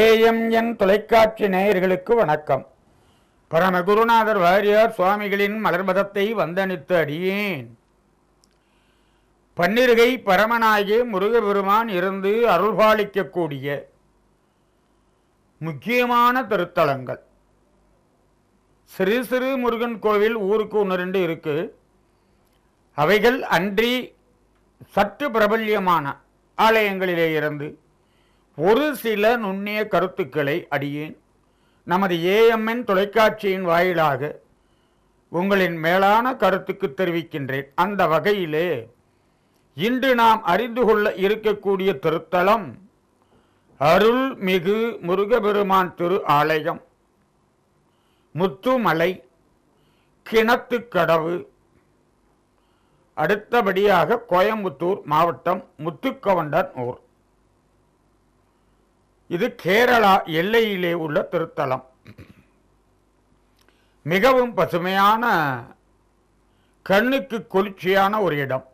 AMN தொலைக்காட்சி நேயர்களுக்கு வணக்கம் பரமகுருநாதர் வாரியார் சுவாமிகளின் மலர்பதத்தை வந்தனித்து அடியேன் பன்னிருகை பரமநாயகி முருகபெருமான் இருந்து அருள்பாலிக்கக்கூடிய முக்கியமான திருத்தலங்கள் சிறு சிறு முருகன் கோவில் ஊருக்கு ஒன்று ரெண்டு இருக்கு அவைகள் அன்றி சற்று பிரபல்யமான ஆலயங்களிலே இருந்து ஒரு சில நுண்ணிய கருத்துக்களை அடியேன் நமது ஏஎம்என் தொலைக்காட்சியின் வாயிலாக உங்களின் மேலான கருத்துக்கு தெரிவிக்கின்றேன் அந்த வகையிலே இன்று நாம் அறிந்து கொள்ள இருக்கக்கூடிய திருத்தலம் அருள்மிகு முருகபெருமான் திரு ஆலயம் முத்துமலை கிணத்துக்கடவு அடுத்தபடியாக கோயம்புத்தூர் மாவட்டம் முத்துக்கவண்டன் ஊர் இது கேரளா எல்லையிலே உள்ள திருத்தலம் மிகவும் பசுமையான கண்ணுக்கு குளிர்ச்சியான ஒரு இடம்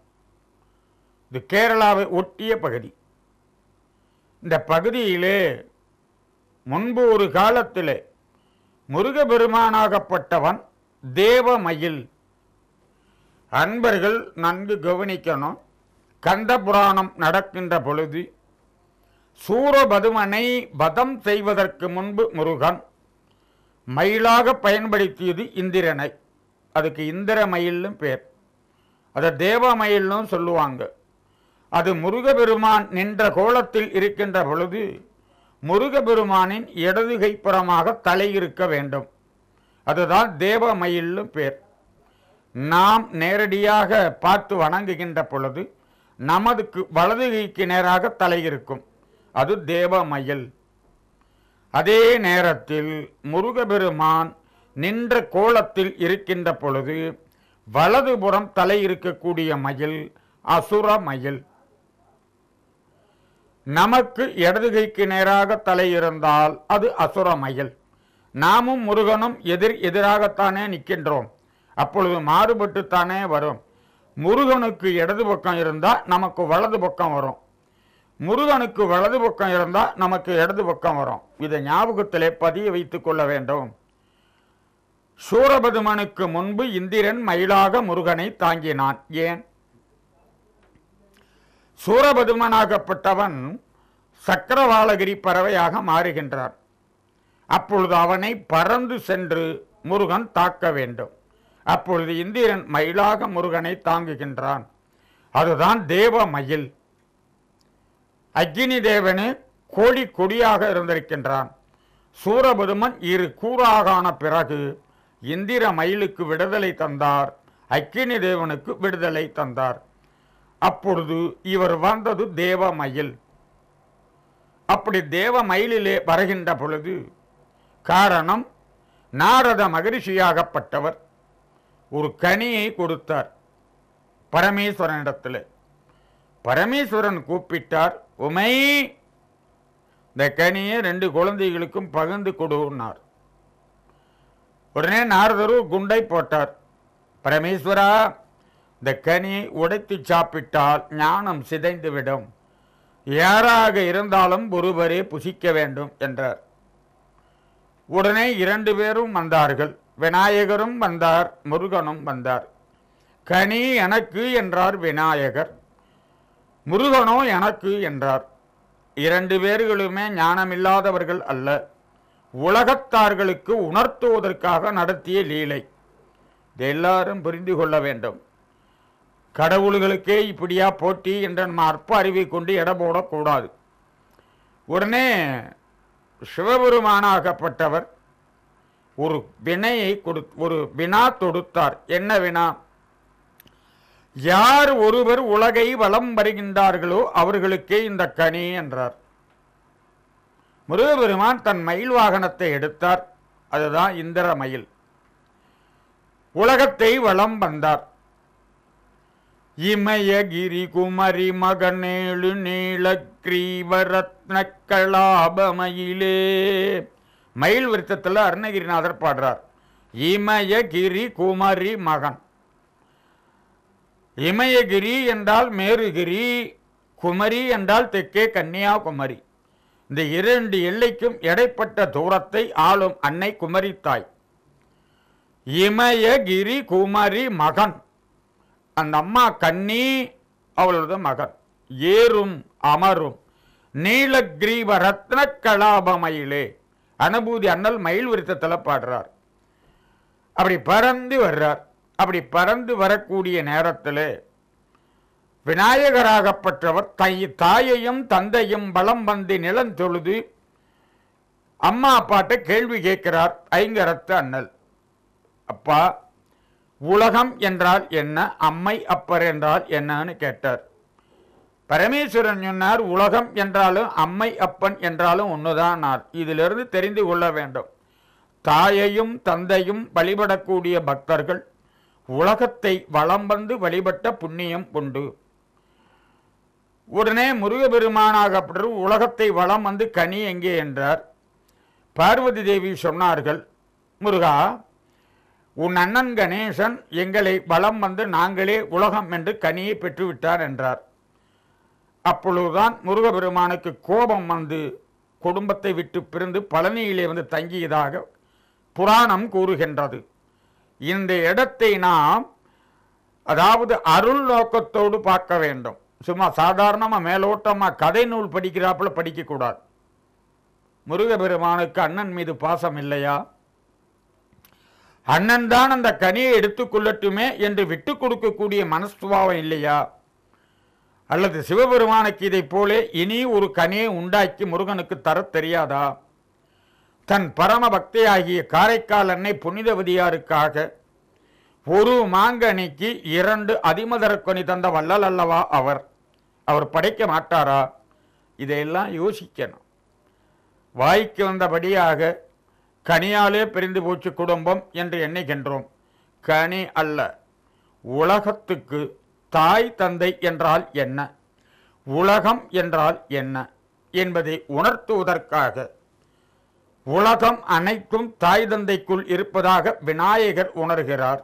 இது கேரளாவை ஒட்டிய பகுதி இந்த பகுதியிலே முன்பு ஒரு காலத்தில் முருகபெருமானாகப்பட்டவன் தேவமயில் அன்பர்கள் நன்கு கவனிக்கணும் கந்த புராணம் நடக்கின்ற பொழுது சூரபதுமனை வதம் செய்வதற்கு முன்பு முருகன் மயிலாக பயன்படுத்தியது இந்திரனை அதுக்கு இந்திர மயிலும் பேர் அதை தேவ மயிலும் சொல்லுவாங்க அது முருகபெருமான் நின்ற கோலத்தில் இருக்கின்ற பொழுது முருகபெருமானின் இடதுகை புறமாக தலை இருக்க வேண்டும் அதுதான் தேவ மயிலும் பேர் நாம் நேரடியாக பார்த்து வணங்குகின்ற பொழுது நமதுக்கு வலதுகைக்கு நேராக தலை இருக்கும் அது தேவமயில் அதே நேரத்தில் முருகபெருமான் நின்ற கோலத்தில் இருக்கின்ற பொழுது வலதுபுறம் தலை இருக்கக்கூடிய மயில் அசுர மயில் நமக்கு இடதுகைக்கு நேராக தலை இருந்தால் அது அசுர மயில் நாமும் முருகனும் எதிர் எதிராகத்தானே நிற்கின்றோம் அப்பொழுது மாறுபட்டுத்தானே வரும் முருகனுக்கு இடது பக்கம் இருந்தால் நமக்கு வலது பக்கம் வரும் முருகனுக்கு வலது பக்கம் இருந்தால் நமக்கு இடது பக்கம் வரும் இதை ஞாபகத்திலே பதிய வைத்து கொள்ள வேண்டும் சூரபதுமனுக்கு முன்பு இந்திரன் மயிலாக முருகனை தாங்கினான் ஏன் சூரபதுமனாகப்பட்டவன் சக்கரவாலகிரி பறவையாக மாறுகின்றார் அப்பொழுது அவனை பறந்து சென்று முருகன் தாக்க வேண்டும் அப்பொழுது இந்திரன் மயிலாக முருகனை தாங்குகின்றான் அதுதான் தேவ மயில் அக்னி தேவனே கோழி கொடியாக இருந்திருக்கின்றான் சூரபதுமன் இரு கூறாகான பிறகு இந்திர மயிலுக்கு விடுதலை தந்தார் அக்னி தேவனுக்கு விடுதலை தந்தார் அப்பொழுது இவர் வந்தது தேவ மயில் அப்படி தேவ மயிலிலே வருகின்ற பொழுது காரணம் நாரத மகிழ்ச்சியாகப்பட்டவர் ஒரு கனியை கொடுத்தார் பரமேஸ்வரனிடத்தில் பரமேஸ்வரன் கூப்பிட்டார் உமை இந்த கனியை ரெண்டு குழந்தைகளுக்கும் பகிர்ந்து கொடுன்னார் உடனே நாரதரு குண்டை போட்டார் பரமேஸ்வரா இந்த கனியை உடைத்து சாப்பிட்டால் ஞானம் சிதைந்துவிடும் யாராக இருந்தாலும் ஒருவரே புசிக்க வேண்டும் என்றார் உடனே இரண்டு பேரும் வந்தார்கள் விநாயகரும் வந்தார் முருகனும் வந்தார் கனி எனக்கு என்றார் விநாயகர் முருகனோ எனக்கு என்றார் இரண்டு பேர்களுமே ஞானமில்லாதவர்கள் அல்ல உலகத்தார்களுக்கு உணர்த்துவதற்காக நடத்திய லீலை எல்லாரும் புரிந்து கொள்ள வேண்டும் கடவுள்களுக்கே இப்படியா போட்டி என்ற நம்ம அற்ப அறிவை கொண்டு போடக்கூடாது உடனே சிவபெருமானாகப்பட்டவர் ஒரு வினையை கொடு ஒரு வினா தொடுத்தார் என்ன வினா யார் ஒருவர் உலகை வலம் வருகின்றார்களோ அவர்களுக்கே இந்த கனி என்றார் முருகபெருமான் தன் மயில் வாகனத்தை எடுத்தார் அதுதான் இந்திர மயில் உலகத்தை வளம் வந்தார் இமயகிரி குமரி மகனேழு நீள கிரீவரத்ன கலாபமயிலே மயில் விருத்தத்தில் அருணகிரிநாதர் பாடுறார் இமயகிரி குமரி மகன் இமயகிரி என்றால் மேருகிரி குமரி என்றால் தெற்கே கன்னியாகுமரி இந்த இரண்டு எல்லைக்கும் இடைப்பட்ட தூரத்தை ஆளும் அன்னை குமரி தாய் இமயகிரி குமரி மகன் அந்த அம்மா கன்னி அவளது மகன் ஏறும் அமரும் நீலகிரீவ ரத்ன கலாபமயிலே அனுபூதி அண்ணல் மயில் விருத்தத்தில் பாடுறார் அப்படி பறந்து வர்றார் அப்படி பறந்து வரக்கூடிய நேரத்தில் விநாயகராகப்பட்டவர் தை தாயையும் தந்தையும் பலம் வந்து நிலம் தொழுது அம்மா அப்பாட்ட கேள்வி கேட்கிறார் ஐங்கரத்த அண்ணல் அப்பா உலகம் என்றால் என்ன அம்மை அப்பர் என்றால் என்னன்னு கேட்டார் பரமேஸ்வரன் சொன்னார் உலகம் என்றாலும் அம்மை அப்பன் என்றாலும் ஒன்றுதான் நான் இதிலிருந்து தெரிந்து கொள்ள வேண்டும் தாயையும் தந்தையும் வழிபடக்கூடிய பக்தர்கள் உலகத்தை வளம் வந்து வழிபட்ட புண்ணியம் உண்டு உடனே முருகபெருமானாகப்பட்டு உலகத்தை வளம் வந்து கனி எங்கே என்றார் பார்வதி தேவி சொன்னார்கள் முருகா உன் அண்ணன் கணேசன் எங்களை வளம் வந்து நாங்களே உலகம் என்று கனியை பெற்றுவிட்டார் என்றார் அப்பொழுதுதான் முருகபெருமானுக்கு கோபம் வந்து குடும்பத்தை விட்டு பிரிந்து பழனியிலே வந்து தங்கியதாக புராணம் கூறுகின்றது இந்த இடத்தை நாம் அதாவது அருள் நோக்கத்தோடு பார்க்க வேண்டும் சும்மா சாதாரணமாக மேலோட்டமாக கதை நூல் படிக்கிறாப்புல படிக்கக்கூடாது முருகபெருமானுக்கு அண்ணன் மீது பாசம் இல்லையா அண்ணன் தான் அந்த கனியை எடுத்துக்கொள்ளட்டுமே என்று விட்டு கொடுக்கக்கூடிய மனஸ்துவாவம் இல்லையா அல்லது சிவபெருமானுக்கு இதை போலே இனி ஒரு கனியை உண்டாக்கி முருகனுக்கு தர தெரியாதா தன் பரம பக்தியாகிய காரைக்கால் அன்னை புனிதவதியாருக்காக ஒரு மாங்கனிக்கு இரண்டு அதிமதரக்கொனி தந்த வல்லல் அல்லவா அவர் அவர் படைக்க மாட்டாரா இதையெல்லாம் யோசிக்கணும் வாய்க்கு வந்தபடியாக கனியாலே பிரிந்து போச்சு குடும்பம் என்று எண்ணுகின்றோம் கனி அல்ல உலகத்துக்கு தாய் தந்தை என்றால் என்ன உலகம் என்றால் என்ன என்பதை உணர்த்துவதற்காக உலகம் அனைத்தும் தாய் தந்தைக்குள் இருப்பதாக விநாயகர் உணர்கிறார்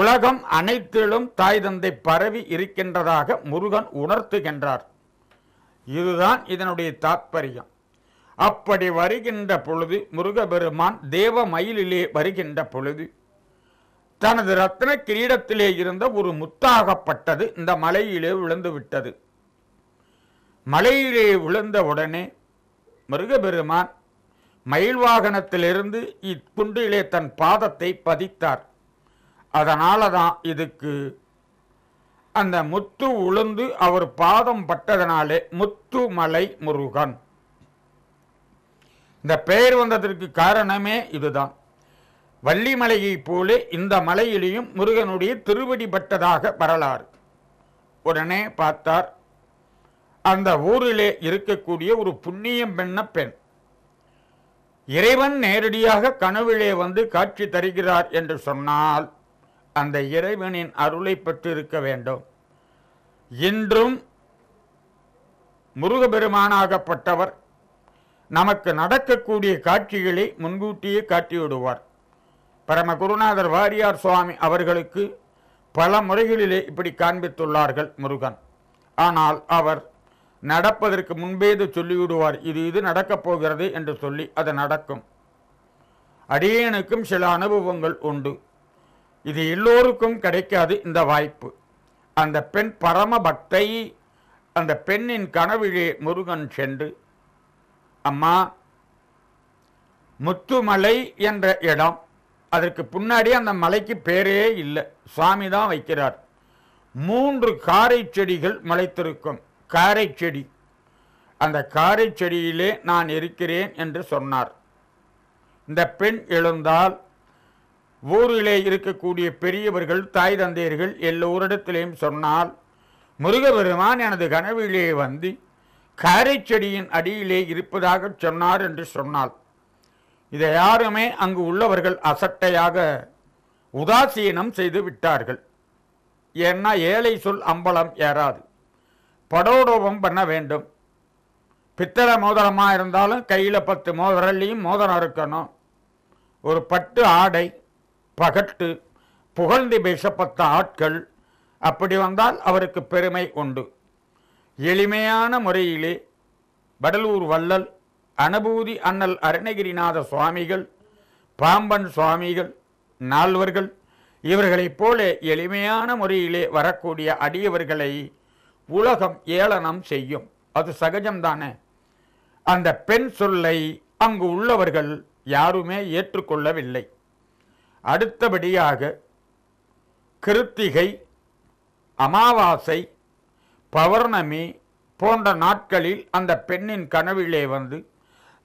உலகம் அனைத்திலும் தாய் தந்தை பரவி இருக்கின்றதாக முருகன் உணர்த்துகின்றார் இதுதான் இதனுடைய தாற்பயம் அப்படி வருகின்ற பொழுது முருகபெருமான் தேவ மயிலிலே வருகின்ற பொழுது தனது ரத்ன கிரீடத்திலே இருந்த ஒரு முத்தாகப்பட்டது இந்த மலையிலே விழுந்து விட்டது மலையிலே விழுந்த உடனே முருகபெருமான் மயில் வாகனத்திலிருந்து இக்குண்டிலே தன் பாதத்தை பதித்தார் அதனால தான் இதுக்கு அந்த முத்து உளுந்து அவர் பாதம் பட்டதனாலே முத்து மலை முருகன் இந்த பெயர் வந்ததற்கு காரணமே இதுதான் வள்ளிமலையைப் போல இந்த மலையிலையும் முருகனுடைய திருவடி பட்டதாக வரலாறு உடனே பார்த்தார் அந்த ஊரிலே இருக்கக்கூடிய ஒரு புண்ணியம் பெண்ண பெண் இறைவன் நேரடியாக கனவிலே வந்து காட்சி தருகிறார் என்று சொன்னால் அந்த இறைவனின் அருளை பெற்றிருக்க வேண்டும் இன்றும் முருகபெருமானாகப்பட்டவர் நமக்கு நடக்கக்கூடிய காட்சிகளை முன்கூட்டியே காட்டிவிடுவார் பரம குருநாதர் வாரியார் சுவாமி அவர்களுக்கு பல முறைகளிலே இப்படி காண்பித்துள்ளார்கள் முருகன் ஆனால் அவர் நடப்பதற்கு முன்பே இது சொல்லிவிடுவார் இது இது நடக்கப் போகிறது என்று சொல்லி அது நடக்கும் அடியேனுக்கும் சில அனுபவங்கள் உண்டு இது எல்லோருக்கும் கிடைக்காது இந்த வாய்ப்பு அந்த பெண் பரம பக்தை அந்த பெண்ணின் கனவிலே முருகன் சென்று அம்மா முத்துமலை என்ற இடம் அதற்கு பின்னாடி அந்த மலைக்கு பேரே இல்லை சுவாமி தான் வைக்கிறார் மூன்று காரை செடிகள் முளைத்திருக்கும் காரை செடி அந்த காரை செடியிலே நான் இருக்கிறேன் என்று சொன்னார் இந்த பெண் எழுந்தால் ஊரிலே இருக்கக்கூடிய பெரியவர்கள் தாய் தந்தையர்கள் எல்லோரிடத்திலேயும் சொன்னால் முருகபெருமான் எனது கனவிலே வந்து காரை செடியின் அடியிலே இருப்பதாக சொன்னார் என்று சொன்னாள் இதை யாருமே அங்கு உள்ளவர்கள் அசட்டையாக உதாசீனம் செய்து விட்டார்கள் ஏன்னா ஏழை சொல் அம்பலம் ஏறாது படோடோபம் பண்ண வேண்டும் பித்தளை மோதிரமாக இருந்தாலும் கையில் பத்து மோதிரல்லையும் மோதிரம் இருக்கணும் ஒரு பட்டு ஆடை பகட்டு புகழ்ந்து பேசப்பட்ட ஆட்கள் அப்படி வந்தால் அவருக்கு பெருமை உண்டு எளிமையான முறையிலே வடலூர் வள்ளல் அனுபூதி அண்ணல் அருணகிரிநாத சுவாமிகள் பாம்பன் சுவாமிகள் நால்வர்கள் இவர்களைப் போல எளிமையான முறையிலே வரக்கூடிய அடியவர்களை உலகம் ஏளனம் செய்யும் அது சகஜம்தானே அந்த பெண் சொல்லை அங்கு உள்ளவர்கள் யாருமே ஏற்றுக்கொள்ளவில்லை அடுத்தபடியாக கிருத்திகை அமாவாசை பௌர்ணமி போன்ற நாட்களில் அந்த பெண்ணின் கனவிலே வந்து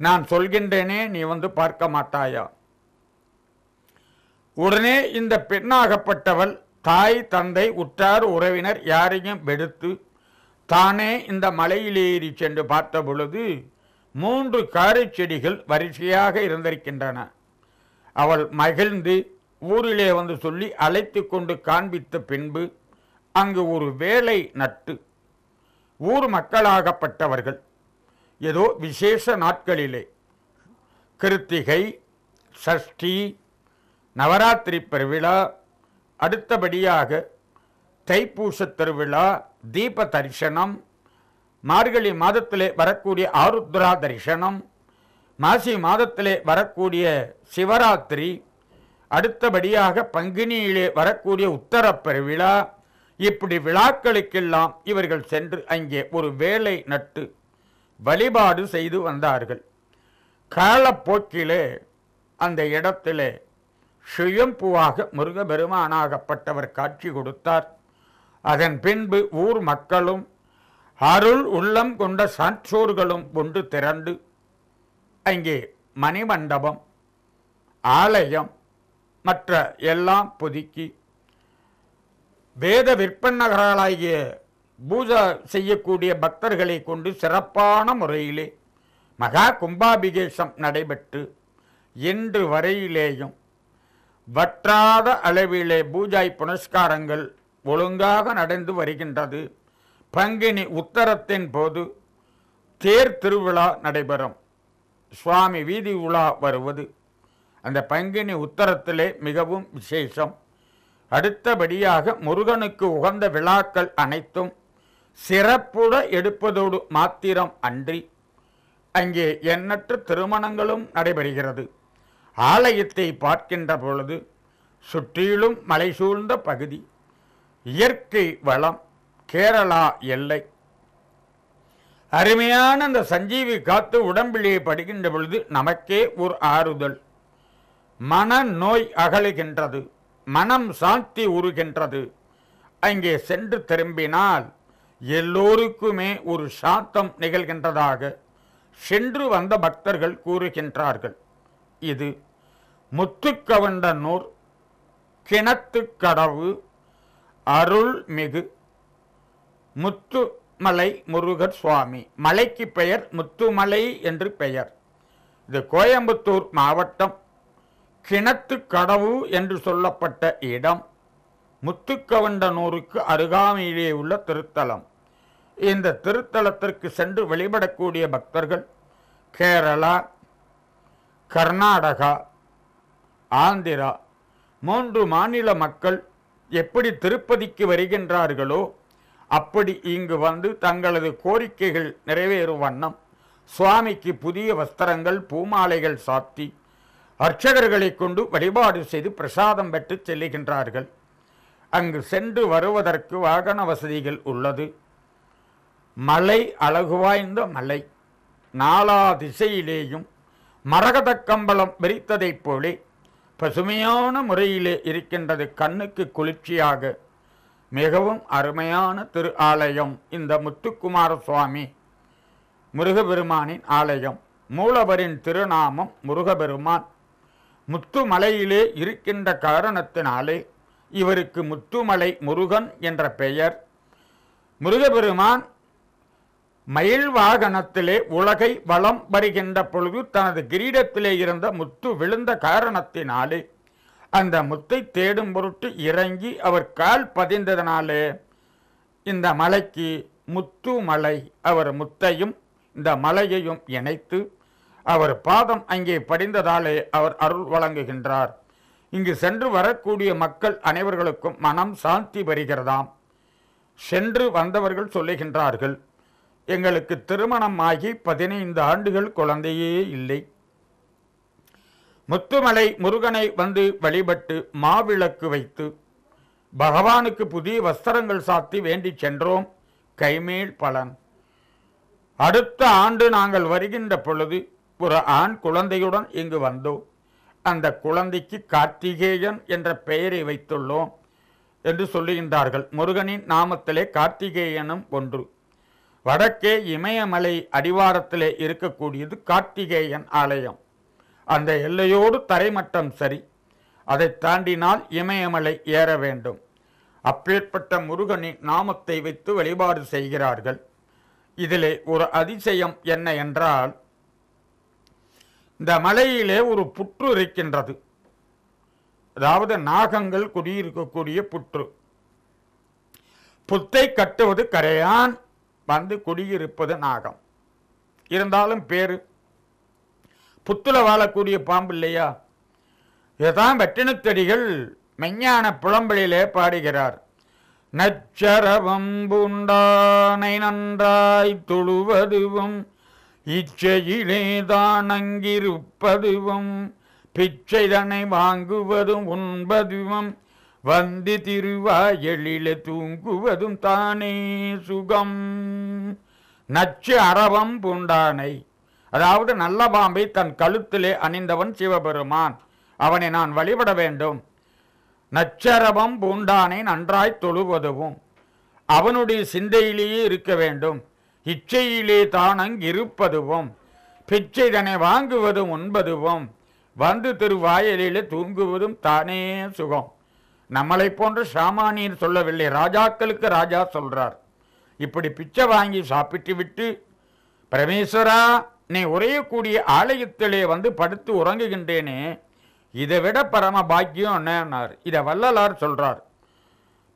நான் சொல்கின்றேனே நீ வந்து பார்க்க மாட்டாயா உடனே இந்த பெண்ணாகப்பட்டவள் தாய் தந்தை உற்றார் உறவினர் யாரையும் வெடுத்து தானே இந்த மலையிலேறி சென்று பார்த்த பொழுது மூன்று காரை செடிகள் வரிசையாக இருந்திருக்கின்றன அவள் மகிழ்ந்து ஊரிலே வந்து சொல்லி அழைத்து கொண்டு காண்பித்த பின்பு அங்கு ஒரு வேலை நட்டு ஊர் மக்களாகப்பட்டவர்கள் ஏதோ விசேஷ நாட்களிலே கிருத்திகை சஷ்டி நவராத்திரி பெருவிழா அடுத்தபடியாக தைப்பூச திருவிழா தீப தரிசனம் மார்கழி மாதத்திலே வரக்கூடிய ஆருத்ரா தரிசனம் மாசி மாதத்திலே வரக்கூடிய சிவராத்திரி அடுத்தபடியாக பங்கினியிலே வரக்கூடிய உத்தரப்பெருவிழா இப்படி விழாக்களுக்கெல்லாம் இவர்கள் சென்று அங்கே ஒரு வேலை நட்டு வழிபாடு செய்து வந்தார்கள் காலப்போக்கிலே அந்த இடத்திலே சுயம்புவாக முருகபெருமானாகப்பட்டவர் காட்சி கொடுத்தார் அதன் பின்பு ஊர் மக்களும் அருள் உள்ளம் கொண்ட சாற்றோர்களும் ஒன்று திரண்டு அங்கே மணிமண்டபம் ஆலயம் மற்ற எல்லாம் புதுக்கி வேத விற்பனகர்களாகிய பூஜை செய்யக்கூடிய பக்தர்களை கொண்டு சிறப்பான முறையிலே மகா கும்பாபிகேசம் நடைபெற்று இன்று வரையிலேயும் வற்றாத அளவிலே பூஜாய் புனஸ்காரங்கள் ஒழுங்காக நடந்து வருகின்றது பங்கினி உத்தரத்தின் போது தேர் திருவிழா நடைபெறும் சுவாமி வீதி உலா வருவது அந்த பங்கினி உத்தரத்திலே மிகவும் விசேஷம் அடுத்தபடியாக முருகனுக்கு உகந்த விழாக்கள் அனைத்தும் சிறப்புட எடுப்பதோடு மாத்திரம் அன்றி அங்கே எண்ணற்ற திருமணங்களும் நடைபெறுகிறது ஆலயத்தை பார்க்கின்ற பொழுது சுற்றிலும் மலை சூழ்ந்த பகுதி இயற்கை வளம் கேரளா எல்லை அருமையான அந்த சஞ்சீவி காத்து உடம்பிலேயே படுகின்ற பொழுது நமக்கே ஒரு ஆறுதல் மன நோய் அகழுகின்றது மனம் சாந்தி உருகின்றது அங்கே சென்று திரும்பினால் எல்லோருக்குமே ஒரு சாத்தம் நிகழ்கின்றதாக சென்று வந்த பக்தர்கள் கூறுகின்றார்கள் இது முத்துக்கவண்டனூர் கிணத்துக்கடவு அருள்மிகு முத்துமலை முருகர் சுவாமி மலைக்கு பெயர் முத்துமலை என்று பெயர் இது கோயம்புத்தூர் மாவட்டம் கிணத்து கடவு என்று சொல்லப்பட்ட இடம் முத்துக்கவண்டனூருக்கு அருகாமையிலே உள்ள திருத்தலம் இந்த திருத்தலத்திற்கு சென்று வழிபடக்கூடிய பக்தர்கள் கேரளா கர்நாடகா ஆந்திரா மூன்று மாநில மக்கள் எப்படி திருப்பதிக்கு வருகின்றார்களோ அப்படி இங்கு வந்து தங்களது கோரிக்கைகள் நிறைவேறும் வண்ணம் சுவாமிக்கு புதிய வஸ்திரங்கள் பூமாலைகள் சாத்தி அர்ச்சகர்களை கொண்டு வழிபாடு செய்து பிரசாதம் பெற்று செல்லுகின்றார்கள் அங்கு சென்று வருவதற்கு வாகன வசதிகள் உள்ளது மலை அழகு வாய்ந்த மலை நாலா திசையிலேயும் மரகத கம்பளம் விரித்ததைப் போலே பசுமையான முறையிலே இருக்கின்றது கண்ணுக்கு குளிர்ச்சியாக மிகவும் அருமையான திரு ஆலயம் இந்த முத்துக்குமார சுவாமி முருகபெருமானின் ஆலயம் மூலவரின் திருநாமம் முருகபெருமான் முத்துமலையிலே இருக்கின்ற காரணத்தினாலே இவருக்கு முத்துமலை முருகன் என்ற பெயர் முருகபெருமான் மயில் வாகனத்திலே உலகை வளம் வருகின்ற பொழுது தனது கிரீடத்திலே இருந்த முத்து விழுந்த காரணத்தினாலே அந்த முத்தை தேடும் பொருட்டு இறங்கி அவர் கால் பதிந்ததனாலே இந்த மலைக்கு முத்து மலை அவர் முத்தையும் இந்த மலையையும் இணைத்து அவர் பாதம் அங்கே படிந்ததாலே அவர் அருள் வழங்குகின்றார் இங்கு சென்று வரக்கூடிய மக்கள் அனைவர்களுக்கும் மனம் சாந்தி பெறுகிறதாம் சென்று வந்தவர்கள் சொல்லுகின்றார்கள் எங்களுக்கு திருமணம் ஆகி பதினைந்து ஆண்டுகள் குழந்தையே இல்லை முத்துமலை முருகனை வந்து வழிபட்டு மாவிளக்கு வைத்து பகவானுக்கு புதிய வஸ்திரங்கள் சாத்தி வேண்டி சென்றோம் கைமேல் பலன் அடுத்த ஆண்டு நாங்கள் வருகின்ற பொழுது ஒரு ஆண் குழந்தையுடன் இங்கு வந்தோம் அந்த குழந்தைக்கு கார்த்திகேயன் என்ற பெயரை வைத்துள்ளோம் என்று சொல்லுகின்றார்கள் முருகனின் நாமத்திலே கார்த்திகேயனும் ஒன்று வடக்கே இமயமலை அடிவாரத்திலே இருக்கக்கூடியது கார்த்திகேயன் ஆலயம் அந்த எல்லையோடு தரைமட்டம் சரி அதை தாண்டினால் இமயமலை ஏற வேண்டும் அப்பேற்பட்ட முருகனின் நாமத்தை வைத்து வழிபாடு செய்கிறார்கள் இதிலே ஒரு அதிசயம் என்ன என்றால் இந்த மலையிலே ஒரு புற்று இருக்கின்றது அதாவது நாகங்கள் குடியிருக்கக்கூடிய புற்று புத்தை கட்டுவது கரையான் வந்து குடியிருப்பது நாகம் இருந்தாலும் பேர் புத்துல வாழக்கூடிய பாம்பு இல்லையா இதுதான் வெற்றினத்தடிகள் மெஞ்ஞான புலம்பலிலே பாடுகிறார் நச்சரவம் பூண்டானை நன்றாய் தொழுவதுவும் இச்சையிலே தான் அங்கிருப்பதுவும் பிச்சைதனை வாங்குவதும் உண்பதுவும் வந்து திருவாயலில தூங்குவதும் தானே சுகம் நச்சு அறவம் பூண்டானை அதாவது நல்ல பாம்பை தன் கழுத்திலே அணிந்தவன் சிவபெருமான் அவனை நான் வழிபட வேண்டும் நச்சரவம் பூண்டானை நன்றாய் தொழுவதுவும் அவனுடைய சிந்தையிலேயே இருக்க வேண்டும் இச்சையிலே தான் அங்கிருப்பதுவும் பிச்சை தனை வாங்குவதும் உண்பதுவும் வந்து திருவாயலில தூங்குவதும் தானே சுகம் நம்மளை போன்று சாமானியர் சொல்லவில்லை ராஜாக்களுக்கு ராஜா சொல்கிறார் இப்படி பிச்சை வாங்கி சாப்பிட்டு விட்டு பரமேஸ்வரா நீ உறையக்கூடிய ஆலயத்திலே வந்து படுத்து உறங்குகின்றேனே இதை விட பரம பாக்கியம் என்னார் இதை வள்ளலார் சொல்கிறார்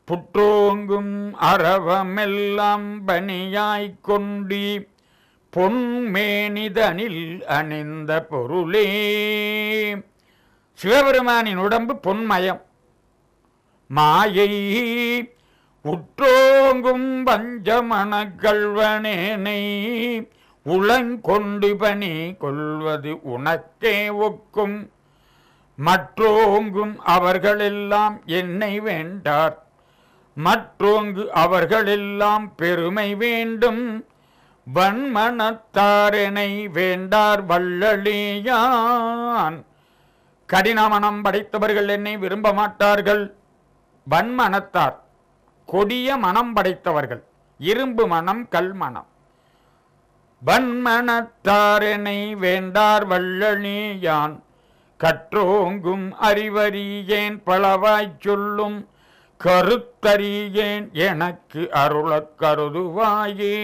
புற்றோங்கும் அரவமெல்லாம் பணியாய் பொன் பொன்மேனிதனில் அணிந்த பொருளே சிவபெருமானின் உடம்பு பொன்மயம் மாயை உற்றோங்கும் பஞ்சமணக்கல்வனேனை உளங்கொண்டு பணி கொள்வது உனக்கே ஒக்கும் மற்றோங்கும் அவர்களெல்லாம் என்னை வேண்டார் மற்றோங்கு அவர்களெல்லாம் பெருமை வேண்டும் வன்மணத்தாரனை வேண்டார் வள்ளலியான் கடினமனம் படைத்தவர்கள் என்னை விரும்ப மாட்டார்கள் வன்மனத்தார் கொடிய மனம் படைத்தவர்கள் இரும்பு மனம் கல் மனம் வன்மனத்தாரனை வேண்டார் வள்ளணியான் கற்றோங்கும் அறிவறியேன் பலவாய்ச் சொல்லும் கருத்தறியேன் எனக்கு அருளக் கருதுவாயே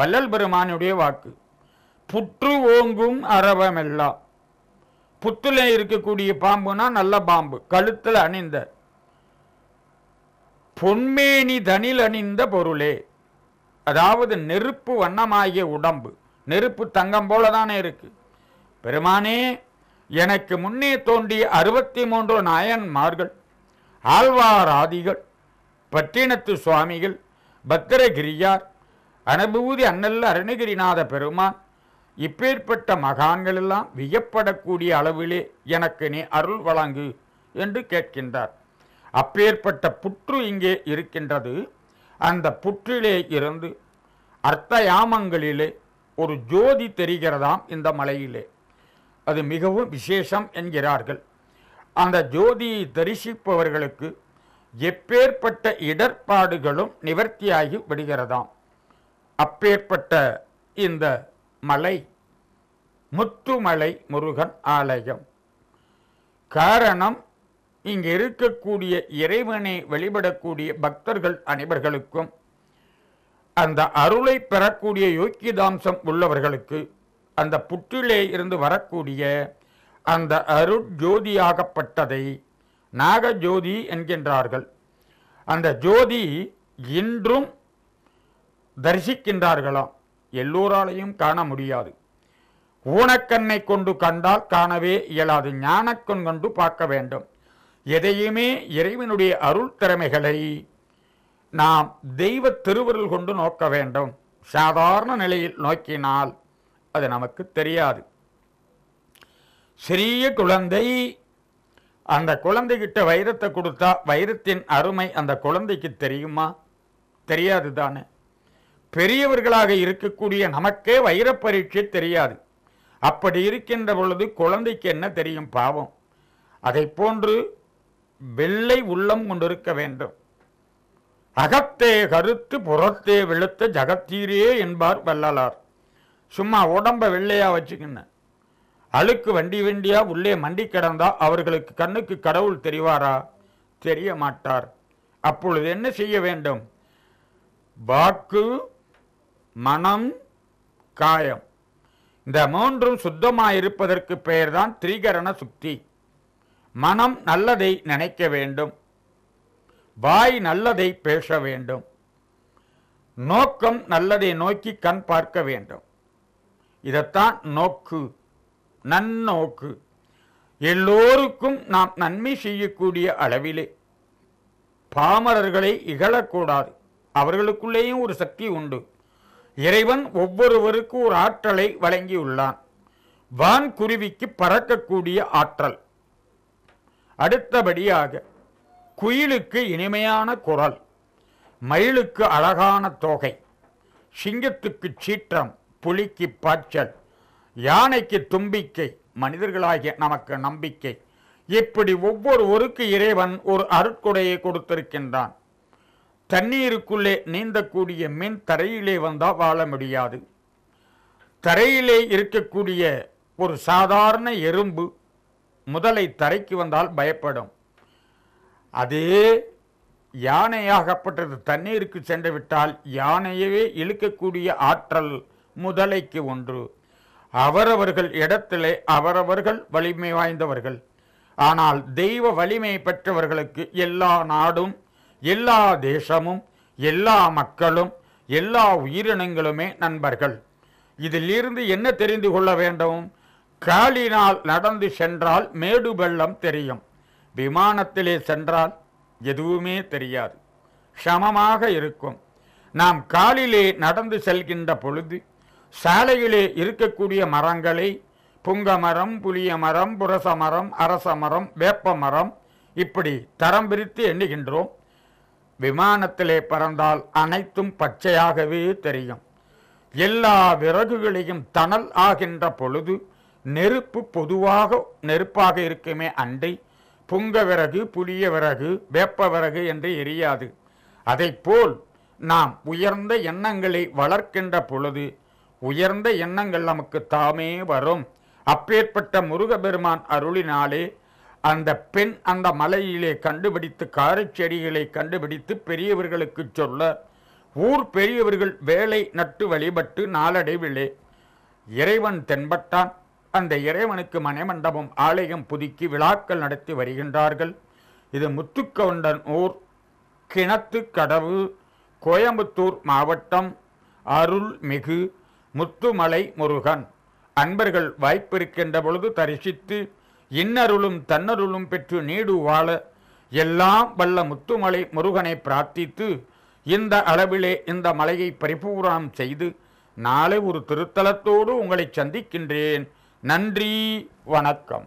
வல்லல் பெருமானுடைய வாக்கு புற்று ஓங்கும் அரவமெல்லாம் புத்துல இருக்கக்கூடிய பாம்புனா நல்ல பாம்பு கழுத்தில் அணிந்த பொன்மேனி தனில் அணிந்த பொருளே அதாவது நெருப்பு வண்ணமாகிய உடம்பு நெருப்பு தங்கம் போல தானே இருக்கு பெருமானே எனக்கு முன்னே தோன்றிய அறுபத்தி மூன்று நாயன்மார்கள் ஆழ்வாராதிகள் பட்டினத்து சுவாமிகள் பத்திரகிரியார் அனுபூதி அண்ணல்ல அருணகிரிநாத பெருமான் இப்பேற்பட்ட மகான்கள் எல்லாம் வியப்படக்கூடிய அளவிலே எனக்கு நீ அருள் வழங்கு என்று கேட்கின்றார் அப்பேற்பட்ட புற்று இங்கே இருக்கின்றது அந்த புற்றிலே இருந்து அர்த்த யாமங்களிலே ஒரு ஜோதி தெரிகிறதாம் இந்த மலையிலே அது மிகவும் விசேஷம் என்கிறார்கள் அந்த ஜோதியை தரிசிப்பவர்களுக்கு எப்பேற்பட்ட இடர்பாடுகளும் நிவர்த்தியாகி விடுகிறதாம் அப்பேற்பட்ட இந்த மலை முத்துமலை முருகன் ஆலயம் காரணம் இங்கு இருக்கக்கூடிய இறைவனை வெளிப்படக்கூடிய பக்தர்கள் அனைவர்களுக்கும் அந்த அருளை பெறக்கூடிய யோக்கியதாம்சம் உள்ளவர்களுக்கு அந்த புற்றிலே இருந்து வரக்கூடிய அந்த அருட்ஜோதியாகப்பட்டதை நாகஜோதி என்கின்றார்கள் அந்த ஜோதி இன்றும் தரிசிக்கின்றார்களாம் எல்லோராலையும் காண முடியாது ஊனக்கண்ணை கொண்டு கண்டால் காணவே இயலாது ஞானக்கண் கொண்டு பார்க்க வேண்டும் எதையுமே இறைவனுடைய அருள் திறமைகளை நாம் தெய்வ திருவருள் கொண்டு நோக்க வேண்டும் சாதாரண நிலையில் நோக்கினால் அது நமக்கு தெரியாது சிறிய குழந்தை அந்த குழந்தைகிட்ட வைரத்தை கொடுத்தா வைரத்தின் அருமை அந்த குழந்தைக்கு தெரியுமா தெரியாது தானே பெரியவர்களாக இருக்கக்கூடிய நமக்கே வைர பரீட்சை தெரியாது அப்படி இருக்கின்ற பொழுது குழந்தைக்கு என்ன தெரியும் பாவம் அதை போன்று வெள்ளை உள்ளம் கொண்டிருக்க வேண்டும் அகத்தே கருத்து புறத்தே வெளுத்த ஜகத்தீரே என்பார் வல்லலார் சும்மா உடம்ப வெள்ளையா வச்சுக்கின்னு அழுக்கு வண்டி வண்டியா உள்ளே மண்டி கிடந்தா அவர்களுக்கு கண்ணுக்கு கடவுள் தெரிவாரா தெரிய மாட்டார் அப்பொழுது என்ன செய்ய வேண்டும் வாக்கு மனம் காயம் இந்த மூன்றும் சுத்தமாக பெயர்தான் திரிகரண சுக்தி மனம் நல்லதை நினைக்க வேண்டும் வாய் நல்லதை பேச வேண்டும் நோக்கம் நல்லதை நோக்கி கண் பார்க்க வேண்டும் இதைத்தான் நோக்கு நன்னோக்கு எல்லோருக்கும் நாம் நன்மை செய்யக்கூடிய அளவிலே பாமரர்களை இகழக்கூடாது அவர்களுக்குள்ளேயும் ஒரு சக்தி உண்டு இறைவன் ஒவ்வொருவருக்கும் ஒரு ஆற்றலை வழங்கியுள்ளான் வான்குருவிக்கு பறக்கக்கூடிய ஆற்றல் அடுத்தபடியாக குயிலுக்கு இனிமையான குரல் மயிலுக்கு அழகான தோகை சிங்கத்துக்கு சீற்றம் புலிக்கு பாய்ச்சல் யானைக்கு தும்பிக்கை மனிதர்களாகிய நமக்கு நம்பிக்கை இப்படி ஒவ்வொருவருக்கு இறைவன் ஒரு அருட்கொடையை கொடுத்திருக்கின்றான் தண்ணீருக்குள்ளே நீந்தக்கூடிய மீன் தரையிலே வந்தால் வாழ முடியாது தரையிலே இருக்கக்கூடிய ஒரு சாதாரண எறும்பு முதலை தரைக்கு வந்தால் பயப்படும் அதே யானையாகப்பட்டது தண்ணீருக்கு சென்று விட்டால் யானையவே இழுக்கக்கூடிய ஆற்றல் முதலைக்கு ஒன்று அவரவர்கள் இடத்திலே அவரவர்கள் வலிமை வாய்ந்தவர்கள் ஆனால் தெய்வ வலிமை பெற்றவர்களுக்கு எல்லா நாடும் எல்லா தேசமும் எல்லா மக்களும் எல்லா உயிரினங்களுமே நண்பர்கள் இதிலிருந்து என்ன தெரிந்து கொள்ள வேண்டும் காலினால் நடந்து சென்றால் மேடு வெள்ளம் தெரியும் விமானத்திலே சென்றால் எதுவுமே தெரியாது சமமாக இருக்கும் நாம் காலிலே நடந்து செல்கின்ற பொழுது சாலையிலே இருக்கக்கூடிய மரங்களை புங்க மரம் புளிய மரம் புரச மரம் அரச மரம் வேப்ப மரம் இப்படி தரம் பிரித்து எண்ணுகின்றோம் விமானத்திலே பறந்தால் அனைத்தும் பச்சையாகவே தெரியும் எல்லா விறகுகளையும் தணல் ஆகின்ற பொழுது நெருப்பு பொதுவாக நெருப்பாக இருக்குமே அன்றி புங்க விறகு புளிய விறகு வேப்ப விறகு என்று எரியாது அதைப்போல் நாம் உயர்ந்த எண்ணங்களை வளர்க்கின்ற பொழுது உயர்ந்த எண்ணங்கள் நமக்கு தாமே வரும் அப்பேற்பட்ட முருகபெருமான் அருளினாலே அந்த பெண் அந்த மலையிலே கண்டுபிடித்து காரைச்செடிகளை கண்டுபிடித்து பெரியவர்களுக்கு சொல்ல ஊர் பெரியவர்கள் வேலை நட்டு வழிபட்டு நாளடைவிலே இறைவன் தென்பட்டான் அந்த இறைவனுக்கு மண்டபம் ஆலயம் புதுக்கி விழாக்கள் நடத்தி வருகின்றார்கள் இது முத்துக்கவுண்டன் ஊர் கிணத்து கடவு கோயம்புத்தூர் மாவட்டம் அருள்மிகு முத்துமலை முருகன் அன்பர்கள் வாய்ப்பிருக்கின்ற பொழுது தரிசித்து இன்னருளும் தன்னருளும் பெற்று நீடு வாழ எல்லாம் வல்ல முத்துமலை முருகனை பிரார்த்தித்து இந்த அளவிலே இந்த மலையை பரிபூரணம் செய்து நாளை ஒரு திருத்தலத்தோடு உங்களை சந்திக்கின்றேன் நன்றி வணக்கம்